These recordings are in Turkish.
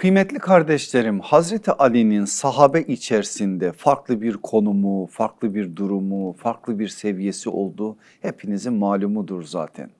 Kıymetli kardeşlerim Hazreti Ali'nin sahabe içerisinde farklı bir konumu, farklı bir durumu, farklı bir seviyesi olduğu hepinizin malumudur zaten.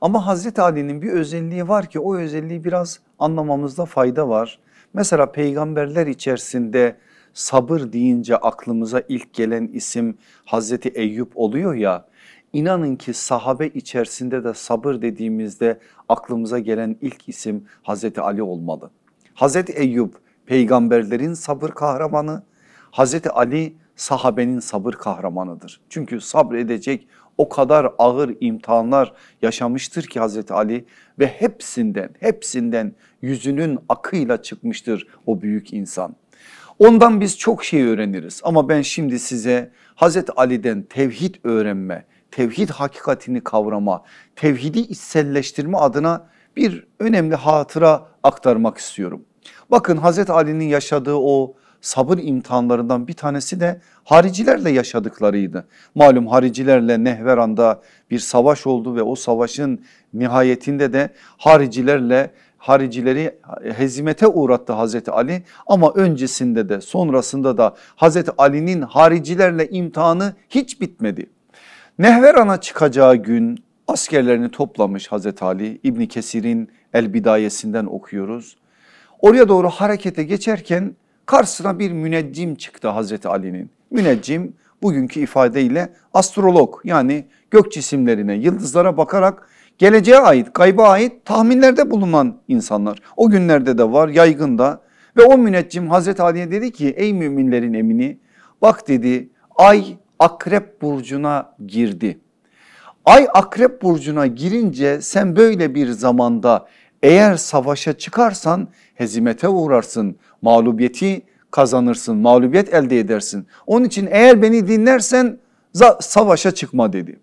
Ama Hazreti Ali'nin bir özelliği var ki o özelliği biraz anlamamızda fayda var. Mesela peygamberler içerisinde sabır deyince aklımıza ilk gelen isim Hazreti Eyüp oluyor ya. İnanın ki sahabe içerisinde de sabır dediğimizde aklımıza gelen ilk isim Hazreti Ali olmalı. Hazreti Eyüp peygamberlerin sabır kahramanı, Hazreti Ali sahabenin sabır kahramanıdır. Çünkü sabredecek o kadar ağır imtihanlar yaşamıştır ki Hazreti Ali ve hepsinden hepsinden yüzünün akıyla çıkmıştır o büyük insan. Ondan biz çok şey öğreniriz ama ben şimdi size Hazreti Ali'den tevhid öğrenme, tevhid hakikatini kavrama, tevhidi içselleştirme adına bir önemli hatıra aktarmak istiyorum. Bakın Hazreti Ali'nin yaşadığı o sabır imtihanlarından bir tanesi de haricilerle yaşadıklarıydı. Malum haricilerle Nehveran'da bir savaş oldu ve o savaşın nihayetinde de haricilerle haricileri hezimete uğrattı Hazreti Ali ama öncesinde de sonrasında da Hazreti Ali'nin haricilerle imtihanı hiç bitmedi. Nehveran'a çıkacağı gün askerlerini toplamış Hazreti Ali. İbni Kesir'in El Bidayesinden okuyoruz. Oraya doğru harekete geçerken karşısına bir müneccim çıktı Hazreti Ali'nin. Müneccim bugünkü ifadeyle astrolog yani gök cisimlerine yıldızlara bakarak geleceğe ait kayba ait tahminlerde bulunan insanlar. O günlerde de var yaygında ve o müneccim Hazreti Ali'ye dedi ki ey müminlerin emini bak dedi ay akrep burcuna girdi. Ay akrep burcuna girince sen böyle bir zamanda eğer savaşa çıkarsan hezimete uğrarsın, mağlubiyeti kazanırsın, mağlubiyet elde edersin. Onun için eğer beni dinlersen savaşa çıkma dedi.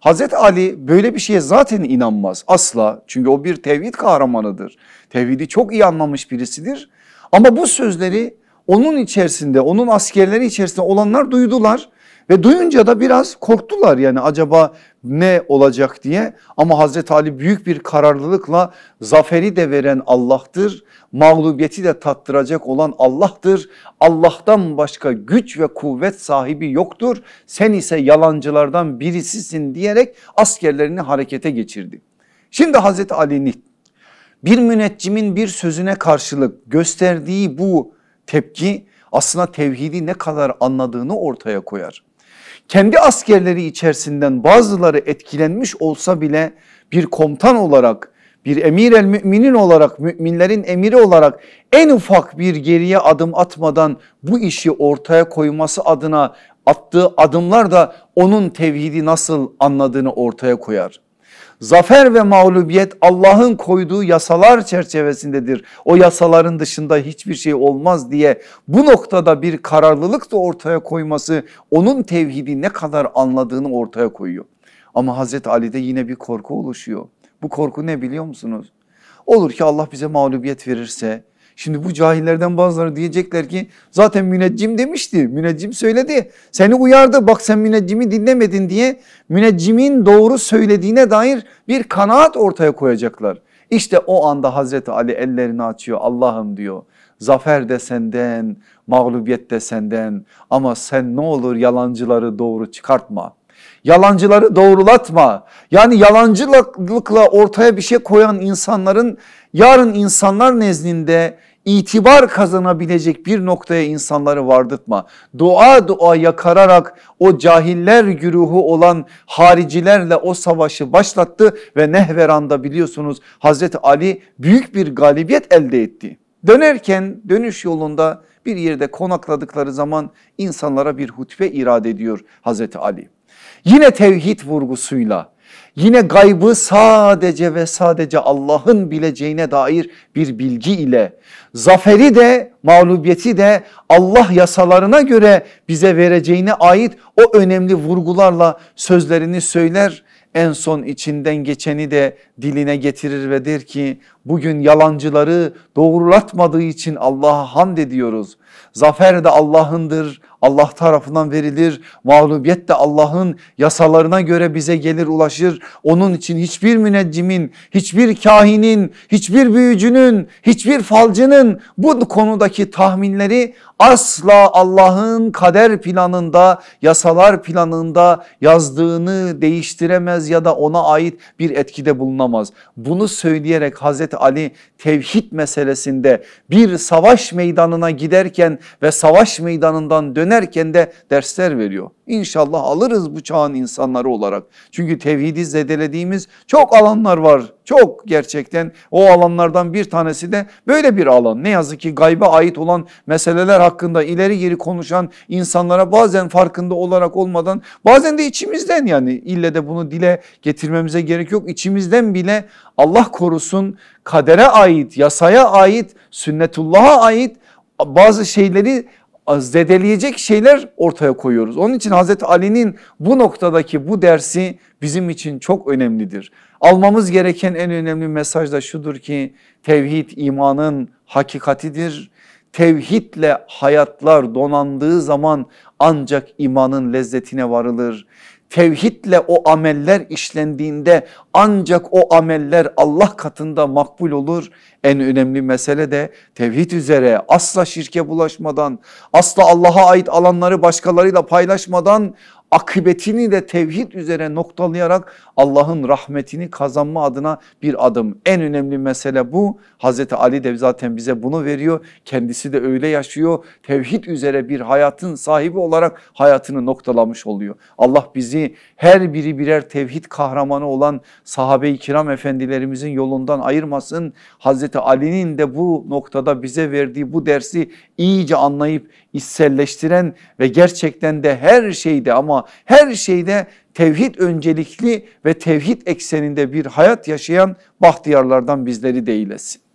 Hazreti Ali böyle bir şeye zaten inanmaz asla çünkü o bir tevhid kahramanıdır. Tevhidi çok iyi anlamış birisidir ama bu sözleri onun içerisinde onun askerleri içerisinde olanlar duydular ve duyunca da biraz korktular yani acaba ne olacak diye. Ama Hazreti Ali büyük bir kararlılıkla zaferi de veren Allah'tır. Mağlubiyeti de tattıracak olan Allah'tır. Allah'tan başka güç ve kuvvet sahibi yoktur. Sen ise yalancılardan birisisin diyerek askerlerini harekete geçirdi. Şimdi Hazreti Ali'nin bir müneccimin bir sözüne karşılık gösterdiği bu tepki aslında tevhidi ne kadar anladığını ortaya koyar. Kendi askerleri içerisinden bazıları etkilenmiş olsa bile bir komutan olarak bir emir el müminin olarak müminlerin emiri olarak en ufak bir geriye adım atmadan bu işi ortaya koyması adına attığı adımlar da onun tevhidi nasıl anladığını ortaya koyar. Zafer ve mağlubiyet Allah'ın koyduğu yasalar çerçevesindedir. O yasaların dışında hiçbir şey olmaz diye bu noktada bir kararlılık da ortaya koyması onun tevhidi ne kadar anladığını ortaya koyuyor. Ama Hazreti Ali'de yine bir korku oluşuyor. Bu korku ne biliyor musunuz? Olur ki Allah bize mağlubiyet verirse Şimdi bu cahillerden bazıları diyecekler ki zaten müneccim demişti. Müneccim söyledi. Seni uyardı bak sen müneccimi dinlemedin diye müneccimin doğru söylediğine dair bir kanaat ortaya koyacaklar. İşte o anda Hazreti Ali ellerini açıyor Allah'ım diyor. Zafer de senden, mağlubiyet de senden ama sen ne olur yalancıları doğru çıkartma. Yalancıları doğrulatma. Yani yalancılıkla ortaya bir şey koyan insanların yarın insanlar nezdinde itibar kazanabilecek bir noktaya insanları vardırtma. Dua dua yakararak o cahiller güruhu olan haricilerle o savaşı başlattı ve Nehveran'da biliyorsunuz Hazreti Ali büyük bir galibiyet elde etti. Dönerken dönüş yolunda bir yerde konakladıkları zaman insanlara bir hutbe irade ediyor Hazreti Ali. Yine tevhid vurgusuyla yine gaybı sadece ve sadece Allah'ın bileceğine dair bir bilgi ile zaferi de mağlubiyeti de Allah yasalarına göre bize vereceğine ait o önemli vurgularla sözlerini söyler en son içinden geçeni de diline getirir ve der ki bugün yalancıları doğrulatmadığı için Allah'a hamd ediyoruz. Zafer de Allah'ındır Allah tarafından verilir. Mağlubiyet de Allah'ın yasalarına göre bize gelir ulaşır. Onun için hiçbir müneccimin, hiçbir kahinin, hiçbir büyücünün, hiçbir falcının bu konudaki tahminleri asla Allah'ın kader planında, yasalar planında yazdığını değiştiremez ya da ona ait bir etkide bulunamaz. Bunu söyleyerek Hazreti Ali tevhid meselesinde bir savaş meydanına giderken ve savaş meydanından dönerken öğrenirken de dersler veriyor. İnşallah alırız bu çağın insanları olarak. Çünkü tevhidi zedelediğimiz çok alanlar var. Çok gerçekten o alanlardan bir tanesi de böyle bir alan. Ne yazık ki gayba ait olan meseleler hakkında ileri geri konuşan insanlara bazen farkında olarak olmadan bazen de içimizden yani ille de bunu dile getirmemize gerek yok. İçimizden bile Allah korusun kadere ait, yasaya ait, sünnetullah'a ait bazı şeyleri zedeleyecek şeyler ortaya koyuyoruz. Onun için Hazreti Ali'nin bu noktadaki bu dersi bizim için çok önemlidir. Almamız gereken en önemli mesaj da şudur ki tevhid imanın hakikatidir. Tevhidle hayatlar donandığı zaman ancak imanın lezzetine varılır tevhidle o ameller işlendiğinde ancak o ameller Allah katında makbul olur. En önemli mesele de tevhid üzere asla şirke bulaşmadan asla Allah'a ait alanları başkalarıyla paylaşmadan akıbetini de tevhid üzere noktalayarak Allah'ın rahmetini kazanma adına bir adım. En önemli mesele bu. Hazreti Ali de zaten bize bunu veriyor. Kendisi de öyle yaşıyor. Tevhid üzere bir hayatın sahibi olarak hayatını noktalamış oluyor. Allah bizi her biri birer tevhid kahramanı olan sahabe-i kiram efendilerimizin yolundan ayırmasın. Hazreti Ali'nin de bu noktada bize verdiği bu dersi iyice anlayıp içselleştiren ve gerçekten de her şeyde ama her şeyde tevhid öncelikli ve tevhid ekseninde bir hayat yaşayan bahtiyarlardan bizleri değilesin.